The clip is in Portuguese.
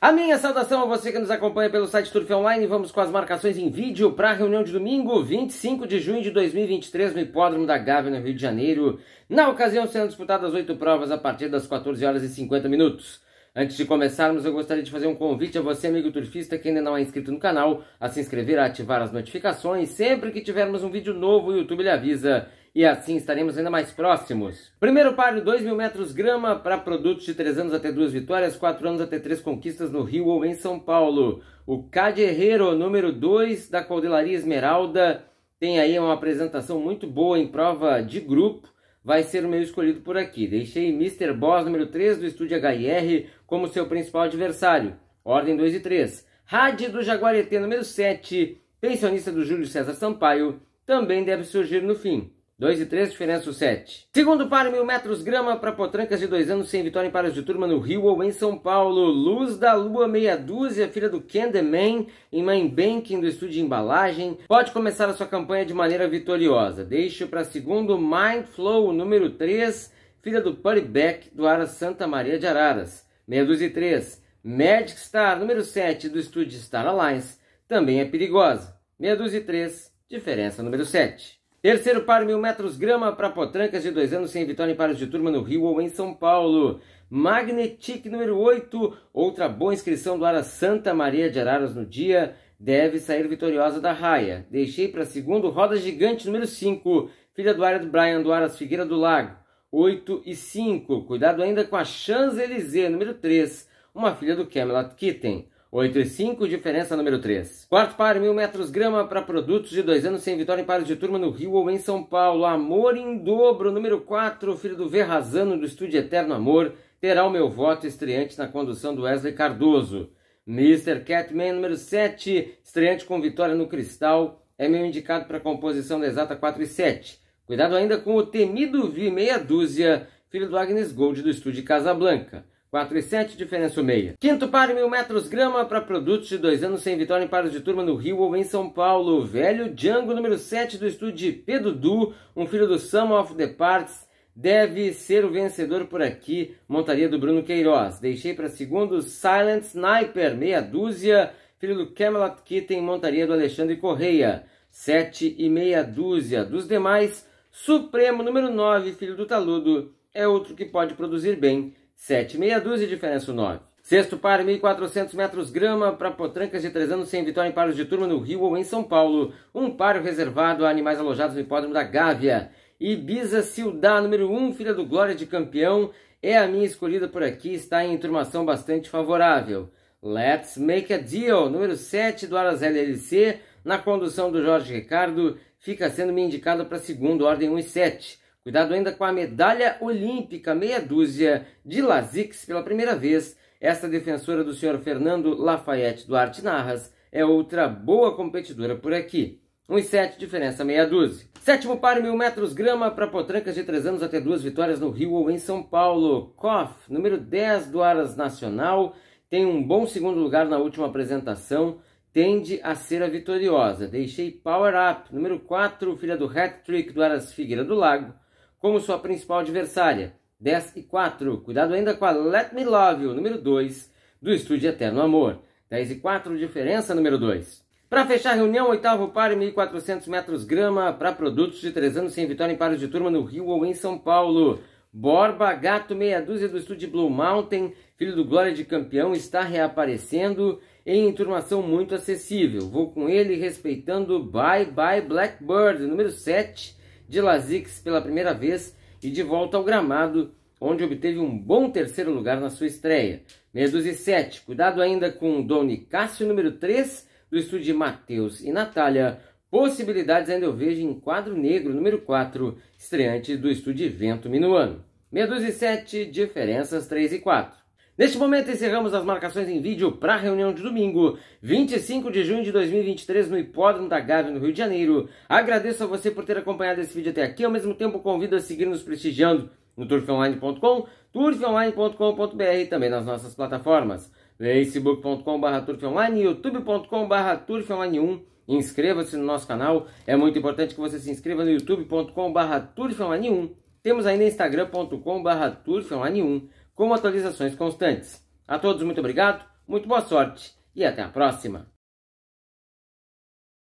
A minha saudação a você que nos acompanha pelo site Turf Online. Vamos com as marcações em vídeo para a reunião de domingo, 25 de junho de 2023, no Hipódromo da Gávea, no Rio de Janeiro. Na ocasião, serão disputadas oito provas a partir das 14 horas e 50 minutos. Antes de começarmos, eu gostaria de fazer um convite a você, amigo turfista, que ainda não é inscrito no canal, a se inscrever, a ativar as notificações. Sempre que tivermos um vídeo novo, o YouTube lhe avisa e assim estaremos ainda mais próximos. Primeiro páreo, 2 mil metros grama para produtos de 3 anos até 2 vitórias, 4 anos até 3 conquistas no Rio ou em São Paulo. O Cade número 2 da Caudelaria Esmeralda, tem aí uma apresentação muito boa em prova de grupo. Vai ser o meu escolhido por aqui. Deixei Mr. Boss, número 3 do estúdio HIR, como seu principal adversário. Ordem 2 e 3. Rádio do Jaguareté, número 7, pensionista do Júlio César Sampaio, também deve surgir no fim. 2 e 3, diferença 7. Segundo par, mil metros grama para Potrancas de dois anos sem vitória em paras de turma no Rio ou em São Paulo. Luz da Lua, meia dúzia, filha do Candyman e mãe Banking do estúdio de embalagem. Pode começar a sua campanha de maneira vitoriosa. Deixo para segundo Mind Flow, número 3, filha do Puttyback do Ara Santa Maria de Araras. Meia dúzia e 3. Magic Star, número 7 do estúdio Star Alliance, também é perigosa. Meia dúzia e 3, diferença número 7. Terceiro par, mil metros grama para Potrancas de dois anos sem vitória em pares de turma no Rio ou em São Paulo. Magnetic número 8, outra boa inscrição do Ara Santa Maria de Araras no dia, deve sair vitoriosa da raia. Deixei para segundo, Roda Gigante número 5, filha do Ara do Brian do Aras Figueira do Lago, 8 e 5. Cuidado ainda com a Champs-Élysées número 3, uma filha do Camelot Kitten e 5, diferença número 3. Quarto par, 1.000 metros grama para produtos de dois anos sem vitória em pares de turma no Rio ou em São Paulo. Amor em dobro, número 4, filho do Verrazano do Estúdio Eterno Amor, terá o meu voto estreante na condução do Wesley Cardoso. Mr. Catman, número 7, estreante com vitória no Cristal, é meu indicado para a composição da exata 4 e 7. Cuidado ainda com o temido Vi Meia Dúzia, filho do Agnes Gold do Estúdio Casablanca. 4,7 diferença meia. Quinto par mil metros grama para produtos de dois anos sem vitória em paros de turma no Rio ou em São Paulo. Velho Django, número 7 do estúdio Pedro du um filho do Sum of the Parts, deve ser o vencedor por aqui. Montaria do Bruno Queiroz. Deixei para segundo Silent Sniper, meia dúzia, filho do Camelot Kitten, montaria do Alexandre Correia. 7 e meia dúzia. Dos demais, Supremo, número 9, filho do Taludo, é outro que pode produzir bem 7. Meia dúzia diferença, o 9. Sexto par, 1.400 metros grama para potrancas de 3 anos sem vitória em paros de turma no Rio ou em São Paulo. Um paro reservado a animais alojados no hipódromo da Gávea. Ibiza Cildá, número 1, filha do Glória de Campeão, é a minha escolhida por aqui, está em turmação bastante favorável. Let's Make a Deal, número 7 do Aras LLC, na condução do Jorge Ricardo, fica sendo me indicada para segundo, ordem 1 e 7. Cuidado ainda com a medalha olímpica, meia dúzia de Lazix pela primeira vez. Esta defensora do senhor Fernando Lafayette Duarte Narras é outra boa competidora por aqui. 1,7, diferença meia dúzia. Sétimo par, mil metros grama para potrancas de 3 anos até duas vitórias no Rio ou em São Paulo. Koff, número 10 do Aras Nacional, tem um bom segundo lugar na última apresentação, tende a ser a vitoriosa. Deixei Power Up, número 4, filha do Hat Trick do Aras Figueira do Lago como sua principal adversária. 10 e 4. Cuidado ainda com a Let Me Love You, número 2, do estúdio Eterno Amor. 10 e 4, diferença número 2. Para fechar a reunião, oitavo par, 1.400 metros grama para produtos de 3 anos sem vitória em pares de turma no Rio ou em São Paulo. Borba, gato meia dúzia do estúdio Blue Mountain, filho do Glória de Campeão, está reaparecendo em turmação muito acessível. Vou com ele respeitando Bye Bye Blackbird, número 7, de Lasix pela primeira vez e de volta ao gramado, onde obteve um bom terceiro lugar na sua estreia. Meia dúzia e sete, cuidado ainda com Doni Cássio, número 3, do estúdio de Matheus e Natália. Possibilidades ainda eu vejo em quadro negro, número 4, estreante do estúdio Vento Minuano. Meia dúzia e sete, diferenças 3 e 4. Neste momento encerramos as marcações em vídeo para a reunião de domingo, 25 de junho de 2023, no Hipódromo da Gávea, no Rio de Janeiro. Agradeço a você por ter acompanhado esse vídeo até aqui, ao mesmo tempo convido a seguir nos prestigiando no turfonline.com, turfonline.com.br e também nas nossas plataformas facebook.com.br turfonline, youtube.com.br turfonline1. Inscreva-se no nosso canal, é muito importante que você se inscreva no youtube.com.br turfonline1. Temos ainda instagram.com.br turfonline1 com atualizações constantes. A todos, muito obrigado, muito boa sorte e até a próxima!